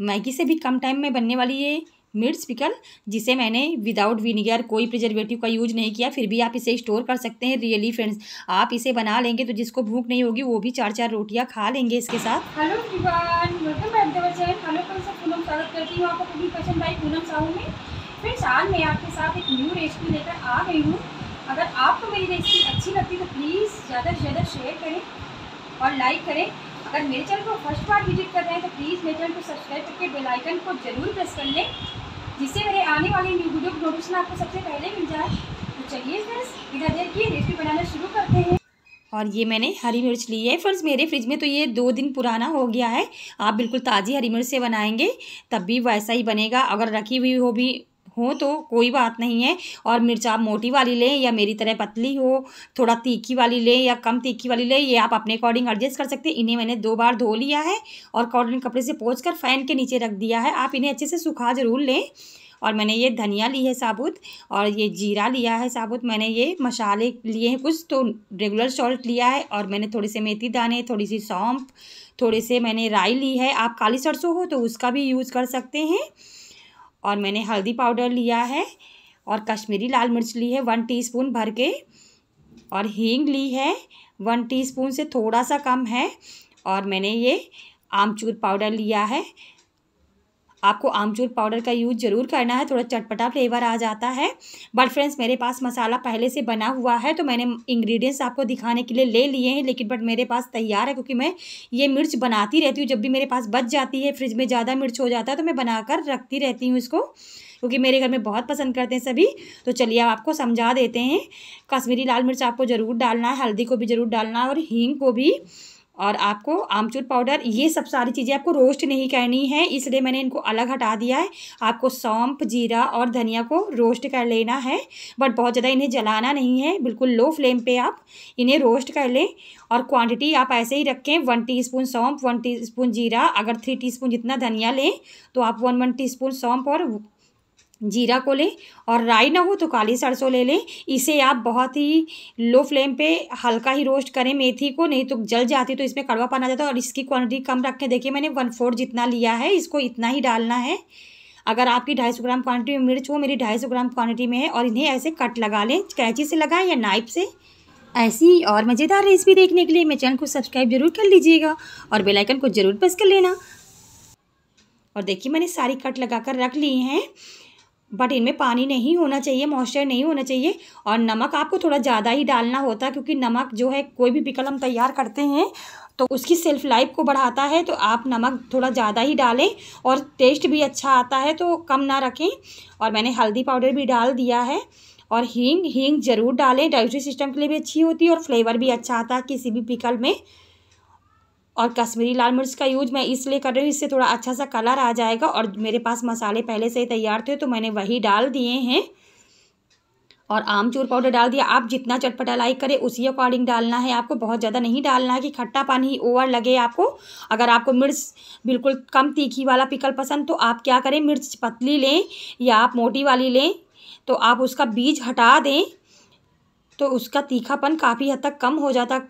Maggi से भी कम time में बनने वाली ये मिर्च पिकल जिसे मैंने विदाउट विनीगर कोई प्रिजर्वेटिव का यूज नहीं किया फिर भी आप इसे स्टोर कर सकते हैं रियली फ्रेंड्स आप इसे बना लेंगे तो जिसको भूख नहीं होगी वो भी चार चार रोटियां खा लेंगे इसके साथ हेलो फ्रेंड्स आज मैं आपके साथ एक न्यू रेसिपी लेकर आ गई हूँ अगर आपको मेरी रेसिपी अच्छी लगती तो प्लीज़ ज़्यादा से ज़्यादा शेयर करें और लाइक करें अगर मेरे चैनल को फर्स्ट बार विजिट कर रहे हैं तो प्लीज़ मेरे चैनल को सब्सक्राइब करके बेल आइकन को जरूर प्रेस कर लें जिससे मेरे आने वाले न्यू वीडियो की नोटिफिकेशन आपको सबसे पहले मिल जाए तो चलिए फ्रेंड्स बिना देर किए रेसिपी बनाना शुरू करते हैं और ये मैंने हरी मिर्च ली है फ्रेंड्स मेरे फ्रिज में तो ये दो दिन पुराना हो गया है आप बिल्कुल ताज़ी हरी मिर्च से बनाएंगे तब भी वैसा ही बनेगा अगर रखी हुई हो भी हो तो कोई बात नहीं है और मिर्च आप मोटी वाली लें या मेरी तरह पतली हो थोड़ा तीखी वाली लें या कम तीखी वाली लें ये आप अपने अकॉर्डिंग एडजस्ट कर सकते हैं इन्हें मैंने दो बार धो लिया है और कॉटन कपड़े से पोच कर फ़ैन के नीचे रख दिया है आप इन्हें अच्छे से सुखा ज़रूर लें और मैंने ये धनिया ली है साबुत और ये जीरा लिया है साबुत मैंने ये मसाले लिए हैं कुछ तो रेगुलर सॉल्ट लिया है और मैंने थोड़े से मेथी दाने थोड़ी सी सौंप थोड़े से मैंने राई ली है आप काली सरसों हो तो उसका भी यूज़ कर सकते हैं और मैंने हल्दी पाउडर लिया है और कश्मीरी लाल मिर्च ली है वन टीस्पून भर के और हींग ली है वन टीस्पून से थोड़ा सा कम है और मैंने ये आमचूर पाउडर लिया है आपको आमचूर पाउडर का यूज ज़रूर करना है थोड़ा चटपटा फ्लेवर आ जाता है बट फ्रेंड्स मेरे पास मसाला पहले से बना हुआ है तो मैंने इंग्रेडिएंट्स आपको दिखाने के लिए ले लिए हैं लेकिन बट मेरे पास तैयार है क्योंकि मैं ये मिर्च बनाती रहती हूँ जब भी मेरे पास बच जाती है फ्रिज में ज़्यादा मिर्च हो जाता है तो मैं बनाकर रखती रहती हूँ इसको क्योंकि मेरे घर में बहुत पसंद करते हैं सभी तो चलिए अब आपको समझा देते हैं कश्मीरी लाल मिर्च आपको ज़रूर डालना है हल्दी को भी ज़रूर डालना है और हींग को भी और आपको आमचूर पाउडर ये सब सारी चीज़ें आपको रोस्ट नहीं करनी है इसलिए मैंने इनको अलग हटा दिया है आपको सौंप जीरा और धनिया को रोस्ट कर लेना है बट बहुत ज़्यादा इन्हें जलाना नहीं है बिल्कुल लो फ्लेम पे आप इन्हें रोस्ट कर लें और क्वांटिटी आप ऐसे ही रखें वन टीस्पून सौंप वन टी जीरा अगर थ्री टी जितना धनिया लें तो आप वन वन टी सौंप और जीरा को लें और राई ना हो तो काली सरसों ले लें इसे आप बहुत ही लो फ्लेम पे हल्का ही रोस्ट करें मेथी को नहीं तो जल जाती तो इसमें कड़वा पाना जाता है और इसकी क्वांटिटी कम रखें देखिए मैंने वन फोर्थ जितना लिया है इसको इतना ही डालना है अगर आपकी ढाई सौ ग्राम क्वांटिटी में मिर्च हो मेरी ढाई सौ ग्राम क्वांटिटी में है और इन्हें ऐसे कट लगा लें कैंची से लगाएं या नाइफ से ऐसी और मज़ेदार रेसिपी देखने के लिए मेरे चैनल को सब्सक्राइब जरूर कर लीजिएगा और बेल आइकन को ज़रूर प्रेस कर लेना और देखिए मैंने सारी कट लगा कर रख ली हैं बट इनमें पानी नहीं होना चाहिए मॉइस्चर नहीं होना चाहिए और नमक आपको थोड़ा ज़्यादा ही डालना होता है क्योंकि नमक जो है कोई भी पिकल हम तैयार करते हैं तो उसकी सेल्फ लाइफ को बढ़ाता है तो आप नमक थोड़ा ज़्यादा ही डालें और टेस्ट भी अच्छा आता है तो कम ना रखें और मैंने हल्दी पाउडर भी डाल दिया है और हींग हींग ज़रूर डालें डाइजेस्टिव सिस्टम के लिए भी अच्छी होती है और फ्लेवर भी अच्छा आता है किसी भी पिकल में और कश्मीरी लाल मिर्च का यूज मैं इसलिए कर रही हूँ इससे थोड़ा अच्छा सा कलर आ जाएगा और मेरे पास मसाले पहले से ही तैयार थे तो मैंने वही डाल दिए हैं और आमचूर पाउडर डाल दिया आप जितना चटपटा लाइक करें उसी अकॉर्डिंग डालना है आपको बहुत ज़्यादा नहीं डालना है कि खट्टा पानी ओवर लगे आपको अगर आपको मिर्च बिल्कुल कम तीखी वाला पिकल पसंद तो आप क्या करें मिर्च पतली लें या आप मोटी वाली लें तो आप उसका बीज हटा दें तो उसका तीखापन काफ़ी हद तक कम हो जाता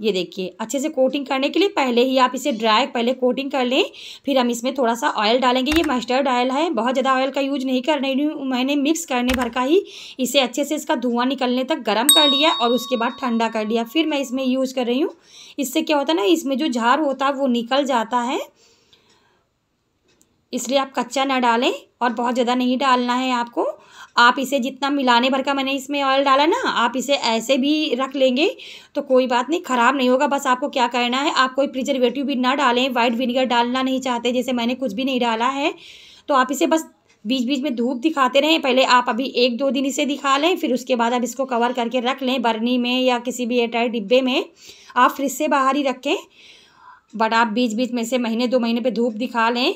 ये देखिए अच्छे से कोटिंग करने के लिए पहले ही आप इसे ड्राई पहले कोटिंग कर लें फिर हम इसमें थोड़ा सा ऑयल डालेंगे ये मस्टर्ड ऑयल है बहुत ज़्यादा ऑयल का यूज नहीं करने मैंने मिक्स करने भर का ही इसे अच्छे से इसका धुआं निकलने तक गर्म कर लिया और उसके बाद ठंडा कर लिया फिर मैं इसमें यूज़ कर रही हूँ इससे क्या होता है ना इसमें जो झार होता है वो निकल जाता है इसलिए आप कच्चा ना डालें और बहुत ज़्यादा नहीं डालना है आपको आप इसे जितना मिलाने भर का मैंने इसमें ऑयल डाला ना आप इसे ऐसे भी रख लेंगे तो कोई बात नहीं ख़राब नहीं होगा बस आपको क्या करना है आप कोई प्रिजर्वेटिव भी ना डालें वाइट विनीगर डालना नहीं चाहते जैसे मैंने कुछ भी नहीं डाला है तो आप इसे बस बीच बीच में धूप दिखाते रहें पहले आप अभी एक दो दिन इसे दिखा लें फिर उसके बाद आप इसको कवर करके रख लें बर्नी में या किसी भी एयरटाइट डिब्बे में आप फ्रिज से बाहर ही रखें बट आप बीच बीच में से महीने दो महीने पे धूप दिखा लें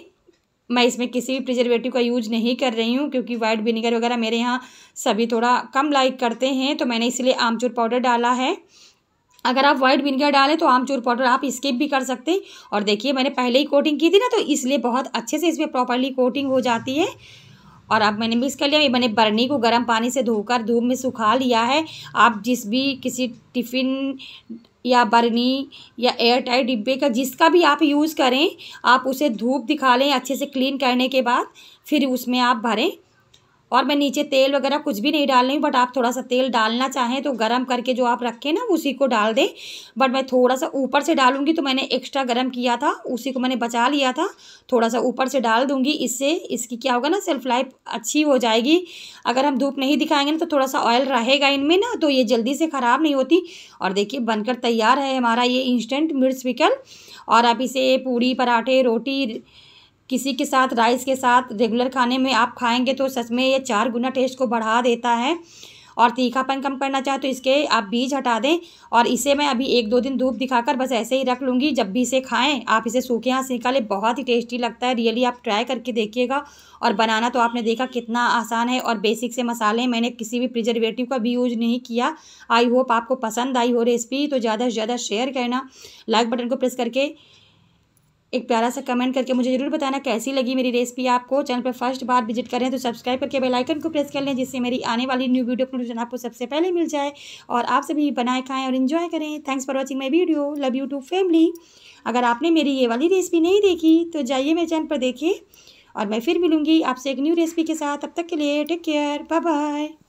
मैं इसमें किसी भी प्रिजर्वेटिव का यूज नहीं कर रही हूँ क्योंकि वाइट विनीगर वगैरह मेरे यहाँ सभी थोड़ा कम लाइक करते हैं तो मैंने इसलिए आमचूर पाउडर डाला है अगर आप वाइट विनेगर डालें तो आमचूर पाउडर आप स्किप भी कर सकते हैं और देखिए मैंने पहले ही कोटिंग की थी ना तो इसलिए बहुत अच्छे से इसमें प्रॉपरली कोटिंग हो जाती है और अब मैंने मिक्स कर लिया ये मैंने बरनी को गर्म पानी से धोकर धूप में सुखा लिया है आप जिस भी किसी टिफ़िन या बरनी या एयर टाइट डिब्बे का जिसका भी आप यूज़ करें आप उसे धूप दिखा लें अच्छे से क्लीन करने के बाद फिर उसमें आप भरें और मैं नीचे तेल वगैरह कुछ भी नहीं डाल रही हूँ बट आप थोड़ा सा तेल डालना चाहें तो गर्म करके जो आप रखें ना उसी को डाल दें बट मैं थोड़ा सा ऊपर से डालूंगी तो मैंने एक्स्ट्रा गर्म किया था उसी को मैंने बचा लिया था थोड़ा सा ऊपर से डाल दूंगी इससे इसकी क्या होगा ना सेल्फ लाइफ अच्छी हो जाएगी अगर हम धूप नहीं दिखाएंगे ना तो थोड़ा सा ऑयल रहेगा इनमें ना तो ये जल्दी से ख़राब नहीं होती और देखिए बनकर तैयार है हमारा ये इंस्टेंट मिर्च पिकल और आप इसे पूड़ी पराठे रोटी किसी के साथ राइस के साथ रेगुलर खाने में आप खाएंगे तो सच में ये चार गुना टेस्ट को बढ़ा देता है और तीखापन कम करना चाहे तो इसके आप बीज हटा दें और इसे मैं अभी एक दो दिन धूप दिखाकर बस ऐसे ही रख लूँगी जब भी इसे खाएं आप इसे सूखे हाथ से निकालें बहुत ही टेस्टी लगता है रियली आप ट्राई करके देखिएगा और बनाना तो आपने देखा कितना आसान है और बेसिक से मसाले मैंने किसी भी प्रिजर्वेटिव का भी यूज नहीं किया आई होप आपको पसंद आई हो रेसिपी तो ज़्यादा से ज़्यादा शेयर करना लाइक बटन को प्रेस करके एक प्यारा सा कमेंट करके मुझे ज़रूर बताना कैसी लगी मेरी रेसिपी आपको चैनल पर फर्स्ट बार विजिट करें तो सब्सक्राइब करके बेल आइकन को प्रेस कर लें जिससे मेरी आने वाली न्यू वीडियो अपलोडेशन आपको सबसे पहले मिल जाए और आप सभी बनाए खाएँ और इन्जॉय करें thanks for watching my video love you too family अगर आपने मेरी ये वाली रेसिपी नहीं देखी तो जाइए मेरे चैनल पर देखिए और मैं फिर मिलूँगी आपसे एक न्यू रेसिपी के साथ अब तक के लिए टेक केयर बाय बाय